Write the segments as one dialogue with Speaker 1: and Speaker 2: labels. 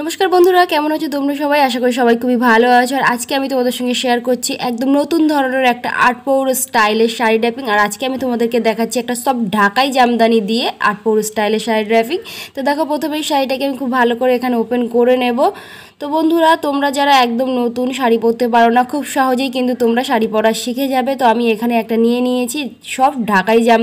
Speaker 1: নমস্কার বন্ধুরা কেমন আছো তোমরা সবাই আশা করি সবাই খুবই ভালো আছো আর আজকে আমি তোমাদের সঙ্গে শেয়ার করছি একদম নতুন ধরনের একটা আট পৌর স্টাইলের শাড়ি ড্যাপিং আর আজকে আমি তোমাদেরকে দেখাচ্ছি একটা সব ঢাকাই জামদানি দিয়ে আট পৌর স্টাইলের শাড়ি ড্যাপিং তো দেখো প্রথমে এই শাড়িটাকে আমি খুব ভালো করে এখানে ওপেন করে নেব তো বন্ধুরা তোমরা যারা একদম নতুন শাড়ি পরতে পারো না খুব সহজেই কিন্তু তোমরা শাড়ি পরা শিখে যাবে তো আমি এখানে একটা নিয়ে নিয়েছি সব ঢাকাই জাম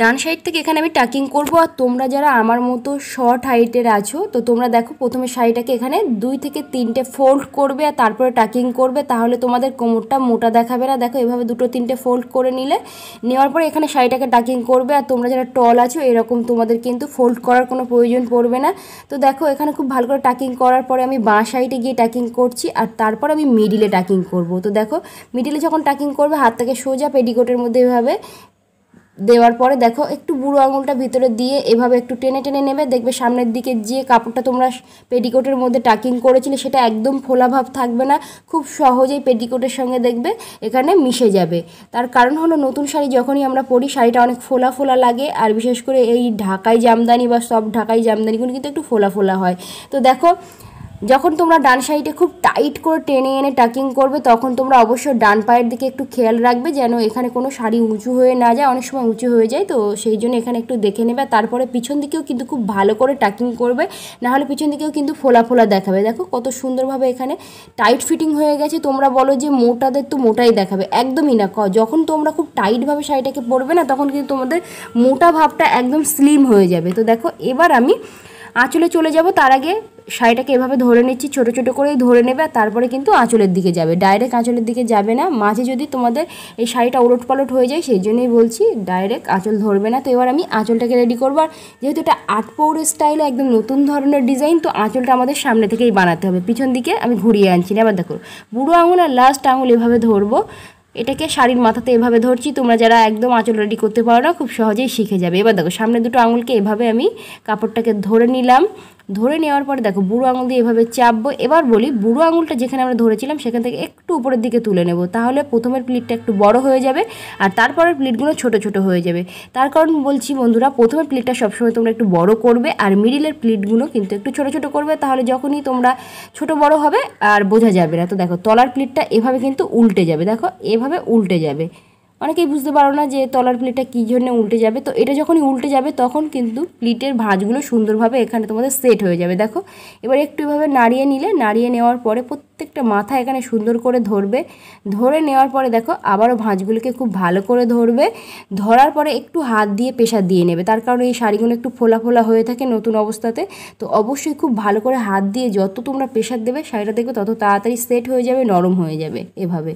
Speaker 1: ডান সাইড থেকে এখানে আমি টাকিং করব আর তোমরা যারা আমার মতো শর্ট হাইটের আছো তো তোমরা দেখো প্রথমে শাড়িটাকে এখানে দুই থেকে তিনটে ফোল্ড করবে আর তারপরে টাকিং করবে তাহলে তোমাদের কোমরটা মোটা দেখাবে না দেখো এভাবে দুটো তিনটে ফোল্ড করে নিলে নেওয়ার পরে এখানে শাড়িটাকে টাকিং করবে আর তোমরা যারা টল আছো এরকম তোমাদের কিন্তু ফোল্ড করার কোনো প্রয়োজন পড়বে না তো দেখো এখানে খুব ভালো করে টাকিং করার পরে আমি বাঁ সাইডে গিয়ে টাকিং করছি আর তারপর আমি মিডিলে টাকিং করব তো দেখো মিডিলে যখন টাকিং করবে হাতটাকে সোজা পেডিকোটের মধ্যে এভাবে দেওয়ার পরে দেখো একটু বুড়ো আঙুলটা ভিতরে দিয়ে এভাবে একটু টেনে টেনে নেবে দেখবে সামনের দিকে যে কাপড়টা তোমরা পেটিকোটের মধ্যে টাকিং করেছিলে সেটা একদম ফোলাভাব থাকবে না খুব সহজেই পেটিকোটের সঙ্গে দেখবে এখানে মিশে যাবে তার কারণ হলো নতুন শাড়ি যখনই আমরা পরি শাড়িটা অনেক ফোলা ফোলা লাগে আর বিশেষ করে এই ঢাকাই জামদানি বা সব ঢাকাই জামদানিগুলো কিন্তু একটু ফোলা ফোলা হয় তো দেখো যখন তোমরা ডান সাইডে খুব টাইট করে টেনে এনে টাকিং করবে তখন তোমরা অবশ্যই ডান পায়ের দিকে একটু খেয়াল রাখবে যেন এখানে কোনো শাড়ি উঁচু হয়ে না যায় অনেক সময় উঁচু হয়ে যায় তো সেই জন্য এখানে একটু দেখে নেবে তারপরে পিছন দিকেও কিন্তু খুব ভালো করে টাকিং করবে নাহলে পিছন দিকেও কিন্তু ফোলা ফোলা দেখাবে দেখো কত সুন্দরভাবে এখানে টাইট ফিটিং হয়ে গেছে তোমরা বলো যে মোটাদের তো মোটাই দেখাবে একদমই না ক যখন তোমরা খুব টাইটভাবে শাড়িটাকে পরবে না তখন কিন্তু তোমাদের মোটা ভাবটা একদম স্লিম হয়ে যাবে তো দেখো এবার আমি আঁচলে চলে যাব তার আগে শাড়িটাকে এভাবে ধরে নিচ্ছি ছোট ছোট করেই ধরে নেবে আর তারপরে কিন্তু আঁচলের দিকে যাবে ডাইরেক্ট আঁচলের দিকে যাবে না মাঝে যদি তোমাদের এই শাড়িটা ওলট পালট হয়ে যায় সেই জন্যই বলছি ডাইরেক্ট আঁচল ধরবে না তো এবার আমি আঁচলটাকে রেডি করবো আর যেহেতু এটা আট পৌর স্টাইলে একদম নতুন ধরনের ডিজাইন তো আঁচলটা আমাদের সামনে থেকেই বানাতে হবে পিছন দিকে আমি ঘুরিয়ে আনছি না এবার দেখো বুড়ো আঙুল আর লাস্ট আঙুল এভাবে ধরবো এটাকে শাড়ির মাথাতে এভাবে ধরছি তোমরা যারা একদম আঁচল রেডি করতে পারো না খুব সহজেই শিখে যাবে এবার দেখো সামনে দুটো আঙুলকে এভাবে আমি কাপড়টাকে ধরে নিলাম ধরে নেওয়ার পরে দেখো বুড়ো আঙুল দিয়ে এভাবে চাপবো এবার বলি বুড়ো আঙুলটা যেখানে আমরা ধরেছিলাম সেখান থেকে একটু উপরের দিকে তুলে নেব তাহলে প্রথমের প্লেটটা একটু বড় হয়ে যাবে আর তারপরের প্লেটগুলো ছোট ছোট হয়ে যাবে তার কারণ বলছি বন্ধুরা প্রথমের প্লেটটা সবসময় তোমরা একটু বড় করবে আর মিডিলের প্লেটগুলো কিন্তু একটু ছোট ছোট করবে তাহলে যখনই তোমরা ছোট বড় হবে আর বোঝা যাবে না তো দেখো তলার প্লেটটা এভাবে কিন্তু উল্টে যাবে দেখো এভাবে উল্টে যাবে অনেকেই বুঝতে পারো না যে তলার প্লেটটা কী জন্য উল্টে যাবে তো এটা যখনই উল্টে যাবে তখন কিন্তু প্লেটের ভাঁজগুলো সুন্দরভাবে এখানে তোমাদের সেট হয়ে যাবে দেখো এবার একটু এভাবে নাড়িয়ে নিলে নাড়িয়ে নেওয়ার পরে প্রত্যেকটা মাথা এখানে সুন্দর করে ধরবে ধরে নেওয়ার পরে দেখো আবারও ভাঁজগুলোকে খুব ভালো করে ধরবে ধরার পরে একটু হাত দিয়ে প্রেশার দিয়ে নেবে তার কারণে এই শাড়িগুলো একটু ফোলা ফোলা হয়ে থাকে নতুন অবস্থাতে তো অবশ্যই খুব ভালো করে হাত দিয়ে যত তোমরা প্রেশার দেবে শাড়িটা দেখবে তত তাড়াতাড়ি সেট হয়ে যাবে নরম হয়ে যাবে এভাবে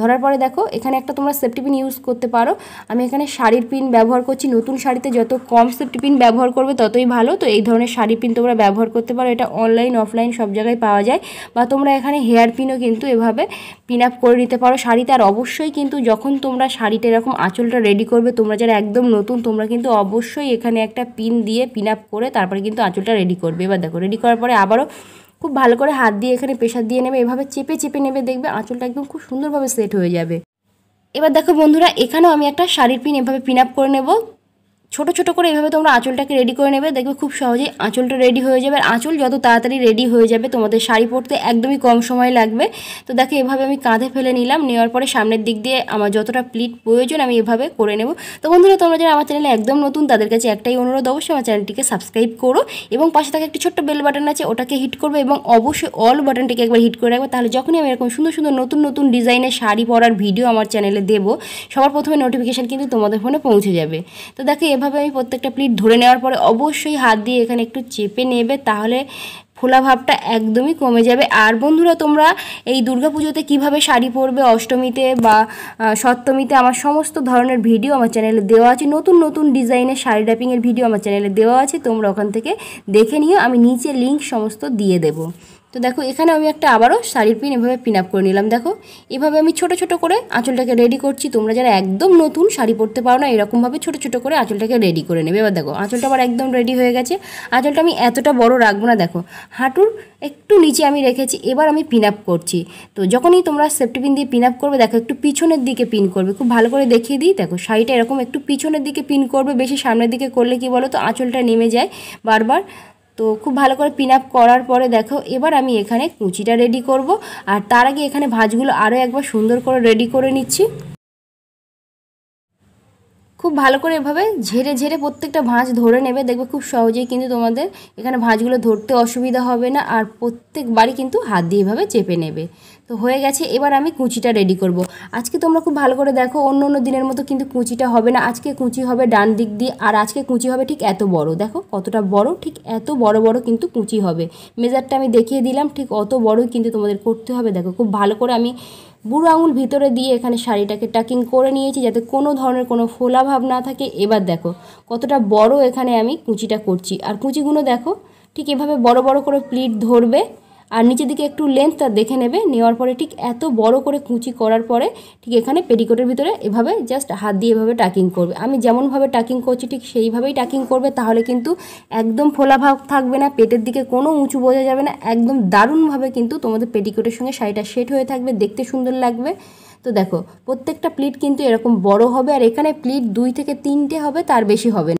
Speaker 1: ধরার পরে দেখো এখানে একটা তোমরা সেফটি পিন ইউজ করতে পারো আমি এখানে শাড়ির পিন ব্যবহার করছি নতুন শাড়িতে যত কম সেফটি পিন ব্যবহার করবে ততই ভালো তো এই ধরনের শাড়ি পিন তোমরা ব্যবহার করতে পারো এটা অনলাইন অফলাইন সব জায়গায় পাওয়া যায় বা তোমরা এখানে হেয়ার পিনও কিন্তু এভাবে পিন আপ করে নিতে পারো শাড়িতে আর অবশ্যই কিন্তু যখন তোমরা শাড়িটা এরকম আঁচলটা রেডি করবে তোমরা যারা একদম নতুন তোমরা কিন্তু অবশ্যই এখানে একটা পিন দিয়ে পিন আপ করে তারপরে কিন্তু আঁচলটা রেডি করবে এবার দেখো রেডি করার পরে আবারও খুব ভালো করে হাত দিয়ে এখানে প্রেশার দিয়ে নেবে এভাবে চেপে চেপে নেবে দেখবে আঁচলটা একদম খুব সুন্দরভাবে সেট হয়ে যাবে এবার দেখো বন্ধুরা এখানেও আমি একটা শাড়ির পিন এভাবে পিন আপ করে নেবো ছোট ছোট করে এভাবে তোমরা আঁচলটাকে রেডি করে নেবে দেখবে খুব সহজেই আঁচলটা রেডি হয়ে যাবে আর আঁচল যত তাড়াতাড়ি রেডি হয়ে যাবে তোমাদের শাড়ি পরতে একদমই কম সময় লাগবে তো দেখো এভাবে আমি কাঁধে ফেলে নিলাম নেওয়ার পরে সামনের দিক দিয়ে আমার যতটা প্লিট প্রয়োজন আমি এভাবে করে নেব তো বন্ধুরা তোমরা যারা আমার চ্যানেলে একদম নতুন তাদের কাছে একটাই অনুরোধ অবশ্যই আমার চ্যানেলটিকে সাবস্ক্রাইব করো এবং পাশে থাকা একটি ছোট্ট বেল বাটন আছে ওটাকে হিট করবে এবং অবশ্যই অল বাটনটিকে একবার হিট করে রাখবে তাহলে যখনই আমি এরকম সুন্দর সুন্দর নতুন নতুন ডিজাইনের শাড়ি পরার ভিডিও আমার চ্যানেলে দেবো সবার প্রথমে নোটিফিকেশান কিন্তু তোমাদের ফোনে পৌঁছে যাবে তো দেখো এমনভাবে আমি প্রত্যেকটা প্লিট ধরে নেওয়ার পরে অবশ্যই হাত দিয়ে এখানে একটু চেপে নেবে তাহলে ফোলা ভাবটা একদমই কমে যাবে আর বন্ধুরা তোমরা এই পুজোতে কিভাবে শাড়ি পরবে অষ্টমীতে বা সপ্তমীতে আমার সমস্ত ধরনের ভিডিও আমার চ্যানেলে দেওয়া আছে নতুন নতুন ডিজাইনের শাড়ি ড্যাপিংয়ের ভিডিও আমার চ্যানেলে দেওয়া আছে তোমরা ওখান থেকে দেখে নিও আমি নিচে লিঙ্ক সমস্ত দিয়ে দেবো তো দেখো এখানে আমি একটা আবারও শাড়ির পিন এভাবে পিন আপ করে নিলাম দেখো এভাবে আমি ছোট ছোট করে আঁচলটাকে রেডি করছি তোমরা যারা একদম নতুন শাড়ি পরতে পারো না এরকমভাবে ছোট ছোট করে আঁচলটাকে রেডি করে নেবে এবার দেখো আঁচলটা আবার একদম রেডি হয়ে গেছে আঁচলটা আমি এতটা বড় রাখবো না দেখো হাঁটুর একটু নিচে আমি রেখেছি এবার আমি পিন আপ করছি তো যখনই তোমরা সেফটি পিন দিয়ে পিন আপ করবে দেখো একটু পিছনের দিকে পিন করবে খুব ভালো করে দেখিয়ে দিই দেখো শাড়িটা এরকম একটু পিছনের দিকে পিন করবে বেশি সামনের দিকে করলে কি বলো তো আঁচলটা নেমে যায় বারবার তো খুব ভালো করে পিন আপ করার পরে দেখো এবার আমি এখানে কুচিটা রেডি করব আর তার আগে এখানে ভাজগুলো আরও একবার সুন্দর করে রেডি করে নিচ্ছি খুব ভালো করে এভাবে ঝেড়ে ঝেড়ে প্রত্যেকটা ভাঁজ ধরে নেবে দেখবে খুব সহজেই কিন্তু তোমাদের এখানে ভাঁজগুলো ধরতে অসুবিধা হবে না আর প্রত্যেকবারই কিন্তু হাত দিয়ে এভাবে চেপে নেবে তো হয়ে গেছে এবার আমি কুচিটা রেডি করব। আজকে তোমরা খুব ভালো করে দেখো অন্য অন্য দিনের মতো কিন্তু কুচিটা হবে না আজকে কুচি হবে ডান দিক দিয়ে আর আজকে কুচি হবে ঠিক এত বড় দেখো কতটা বড় ঠিক এত বড় বড় কিন্তু কুচি হবে মেজারটা আমি দেখিয়ে দিলাম ঠিক অত বড়ই কিন্তু তোমাদের করতে হবে দেখো খুব ভালো করে আমি বুড়ো আঙুল ভিতরে দিয়ে এখানে শাড়িটাকে টাকিং করে নিয়েছি যাতে কোনো ধরনের কোনো ফোলা ভাব না থাকে এবার দেখো কতটা বড় এখানে আমি কুচিটা করছি আর কুচিগুলো দেখো ঠিক এভাবে বড় বড় করে প্লিট ধরবে আর নিচের দিকে একটু লেন্থটা দেখে নেবে নেওয়ার পরে ঠিক এত বড় করে কুঁচি করার পরে ঠিক এখানে পেটিকোটের ভিতরে এভাবে জাস্ট হাত দিয়ে এভাবে টাকিং করবে আমি যেমনভাবে টাকিং করছি ঠিক সেইভাবেই টাকিং করবে তাহলে কিন্তু একদম ফোলা ভাব থাকবে না পেটের দিকে কোনো উঁচু বোঝা যাবে না একদম দারুণভাবে কিন্তু তোমাদের পেটিকোটের সঙ্গে শাড়িটা সেট হয়ে থাকবে দেখতে সুন্দর লাগবে তো দেখো প্রত্যেকটা প্লিট কিন্তু এরকম বড় হবে আর এখানে প্লিট দুই থেকে তিনটে হবে তার বেশি হবে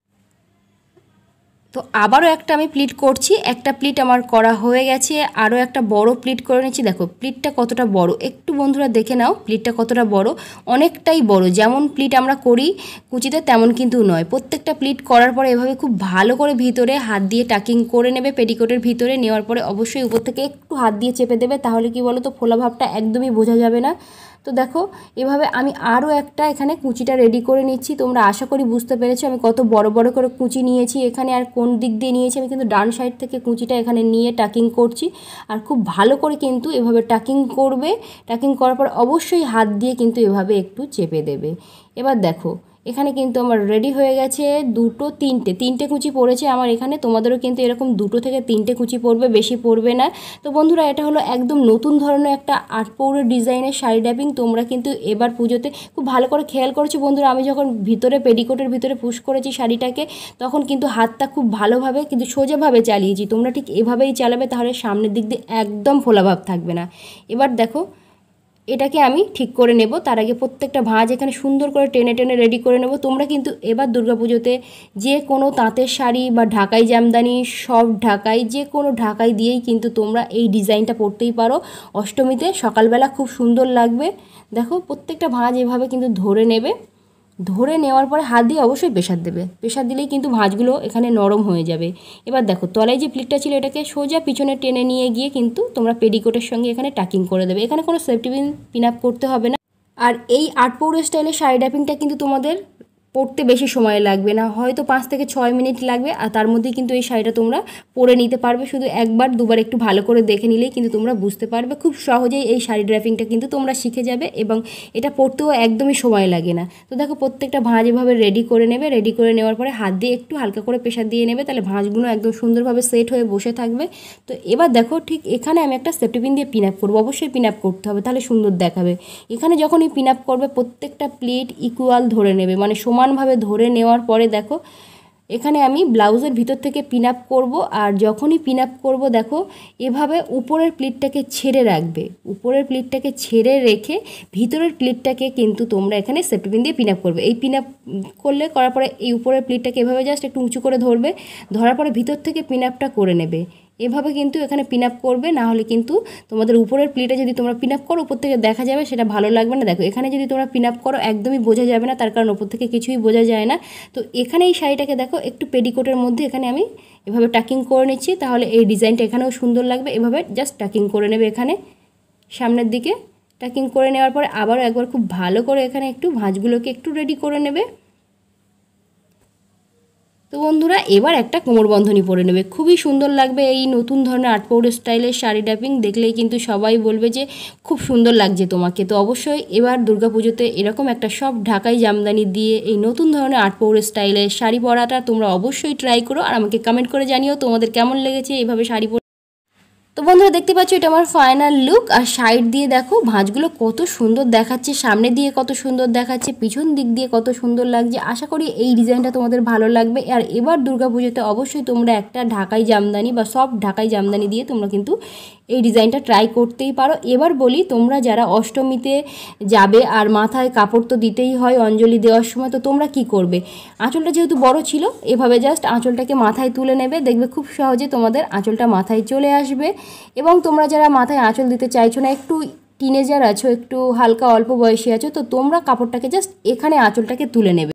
Speaker 1: তো আবারও একটা আমি প্লিট করছি একটা প্লিট আমার করা হয়ে গেছে আরও একটা বড় প্লিট করে নিচ্ছি দেখো প্লিটটা কতটা বড় একটু বন্ধুরা দেখে নাও প্লিটটা কতটা বড় অনেকটাই বড় যেমন প্লিট আমরা করি কুচিতে তেমন কিন্তু নয় প্রত্যেকটা প্লিট করার পরে এভাবে খুব ভালো করে ভিতরে হাত দিয়ে টাকিং করে নেবে পেটিকোটের ভিতরে নেওয়ার পরে অবশ্যই উপর থেকে একটু হাত দিয়ে চেপে দেবে তাহলে কি বলো তো ফোলা ভাবটা একদমই বোঝা যাবে না তো দেখো এভাবে আমি আরও একটা এখানে কুচিটা রেডি করে নিচ্ছি তোমরা আশা করি বুঝতে পেরেছো আমি কত বড় বড় করে কুচি নিয়েছি এখানে আর কোন দিক দিয়ে নিয়েছি আমি কিন্তু ডান সাইড থেকে কুচিটা এখানে নিয়ে টাকিং করছি আর খুব ভালো করে কিন্তু এভাবে টাকিং করবে টাকিং করার পর অবশ্যই হাত দিয়ে কিন্তু এভাবে একটু চেপে দেবে এবার দেখো এখানে কিন্তু আমার রেডি হয়ে গেছে দুটো তিনটে তিনটে কুচি পড়েছে আমার এখানে তোমাদেরও কিন্তু এরকম দুটো থেকে তিনটে কুচি পড়বে বেশি পড়বে না তো বন্ধুরা এটা হলো একদম নতুন ধরনের একটা আট পৌরের ডিজাইনের শাড়ি ড্যাপিং তোমরা কিন্তু এবার পুজোতে খুব ভালো করে খেয়াল করেছো বন্ধুরা আমি যখন ভিতরে পেডিকোটের ভিতরে পুশ করেছি শাড়িটাকে তখন কিন্তু হাতটা খুব ভালোভাবে কিন্তু সোজাভাবে চালিয়েছি তোমরা ঠিক এভাবেই চালাবে তাহলে সামনের দিক দিয়ে একদম ফোলাভাব থাকবে না এবার দেখো এটাকে আমি ঠিক করে নেব তার আগে প্রত্যেকটা ভাঁজ এখানে সুন্দর করে টেনে টেনে রেডি করে নেব তোমরা কিন্তু এবার পুজোতে যে কোনো তাঁতের শাড়ি বা ঢাকাই জামদানি সব ঢাকাই যে কোনো ঢাকাই দিয়েই কিন্তু তোমরা এই ডিজাইনটা পরতেই পারো অষ্টমীতে সকালবেলা খুব সুন্দর লাগবে দেখো প্রত্যেকটা ভাঁজ এভাবে কিন্তু ধরে নেবে ধরে নেওয়ার পরে হাত দিয়ে অবশ্যই প্রেশার দেবে প্রেশার দিলেই কিন্তু ভাঁজগুলো এখানে নরম হয়ে যাবে এবার দেখো তলায় যে প্লিটটা ছিল এটাকে সোজা পিছনে টেনে নিয়ে গিয়ে কিন্তু তোমরা পেডিকোটের সঙ্গে এখানে টাকিং করে দেবে এখানে কোনো সেফটি পিন পিন আপ করতে হবে না আর এই আট পৌর স্টাইলের শাড়ি ড্যাপিংটা কিন্তু তোমাদের পড়তে বেশি সময় লাগবে না হয়তো পাঁচ থেকে ছয় মিনিট লাগবে আর তার মধ্যেই কিন্তু এই শাড়িটা তোমরা পরে নিতে পারবে শুধু একবার দুবার একটু ভালো করে দেখে নিলেই কিন্তু তোমরা বুঝতে পারবে খুব সহজেই এই শাড়ি ড্রাফিংটা কিন্তু তোমরা শিখে যাবে এবং এটা পরতেও একদমই সময় লাগে না তো দেখো প্রত্যেকটা ভাঁজ এভাবে রেডি করে নেবে রেডি করে নেওয়ার পরে হাত দিয়ে একটু হালকা করে প্রেশার দিয়ে নেবে তাহলে ভাঁজগুলো একদম সুন্দরভাবে সেট হয়ে বসে থাকবে তো এবার দেখো ঠিক এখানে আমি একটা পিন দিয়ে পিন আপ করবো অবশ্যই পিন আপ করতে হবে তাহলে সুন্দর দেখাবে এখানে যখনই পিন আপ করবে প্রত্যেকটা প্লেট ইকুয়াল ধরে নেবে মানে সমান সমানভাবে ধরে নেওয়ার পরে দেখো এখানে আমি ব্লাউজের ভিতর থেকে পিন আপ করবো আর যখনই পিন আপ করবো দেখো এভাবে উপরের প্লিটটাকে ছেড়ে রাখবে উপরের প্লিটটাকে ছেড়ে রেখে ভিতরের প্লিটটাকে কিন্তু তোমরা এখানে পিন দিয়ে পিন আপ করবে এই পিন আপ করলে করার পরে এই উপরের প্লিটটাকে এভাবে জাস্ট একটু উঁচু করে ধরবে ধরার পরে ভিতর থেকে পিন আপটা করে নেবে এভাবে কিন্তু এখানে পিন আপ করবে না হলে কিন্তু তোমাদের উপরের প্লেটে যদি তোমরা পিন আপ করো উপর থেকে দেখা যাবে সেটা ভালো লাগবে না দেখো এখানে যদি তোমরা পিন আপ করো একদমই বোঝা যাবে না তার কারণ ওপর থেকে কিছুই বোঝা যায় না তো এখানে এই শাড়িটাকে দেখো একটু পেডিকোটের মধ্যে এখানে আমি এভাবে টাকিং করে নিচ্ছি তাহলে এই ডিজাইনটা এখানেও সুন্দর লাগবে এভাবে জাস্ট টাকিং করে নেবে এখানে সামনের দিকে টাকিং করে নেওয়ার পরে আবারও একবার খুব ভালো করে এখানে একটু ভাঁজগুলোকে একটু রেডি করে নেবে তো বন্ধুরা এবার একটা কোমরবন্ধনী পরে নেবে খুবই সুন্দর লাগবে এই নতুন ধরনের আটপৌড় স্টাইলের শাড়ি ড্যাপিং দেখলেই কিন্তু সবাই বলবে যে খুব সুন্দর লাগছে তোমাকে তো অবশ্যই এবার পুজোতে এরকম একটা সব ঢাকাই জামদানি দিয়ে এই নতুন ধরনের আটপৌড় স্টাইলের শাড়ি পরাটা তোমরা অবশ্যই ট্রাই করো আর আমাকে কমেন্ট করে জানিও তোমাদের কেমন লেগেছে এইভাবে শাড়ি তো বন্ধুরা দেখতে পাচ্ছ এটা আমার ফাইনাল লুক আর সাইড দিয়ে দেখো ভাঁজগুলো কত সুন্দর দেখাচ্ছে সামনে দিয়ে কত সুন্দর দেখাচ্ছে পিছন দিক দিয়ে কত সুন্দর লাগছে আশা করি এই ডিজাইনটা তোমাদের ভালো লাগবে আর এবার পুজোতে অবশ্যই তোমরা একটা ঢাকাই জামদানি বা সব ঢাকাই জামদানি দিয়ে তোমরা কিন্তু এই ডিজাইনটা ট্রাই করতেই পারো এবার বলি তোমরা যারা অষ্টমীতে যাবে আর মাথায় কাপড় তো দিতেই হয় অঞ্জলি দেওয়ার সময় তো তোমরা কি করবে আঁচলটা যেহেতু বড় ছিল এভাবে জাস্ট আঁচলটাকে মাথায় তুলে নেবে দেখবে খুব সহজে তোমাদের আঁচলটা মাথায় চলে আসবে এবং তোমরা যারা মাথায় আঁচল দিতে চাইছো না একটু টিনেজার আছো একটু হালকা অল্প বয়সী আছো তো তোমরা কাপড়টাকে জাস্ট এখানে আঁচলটাকে তুলে নেবে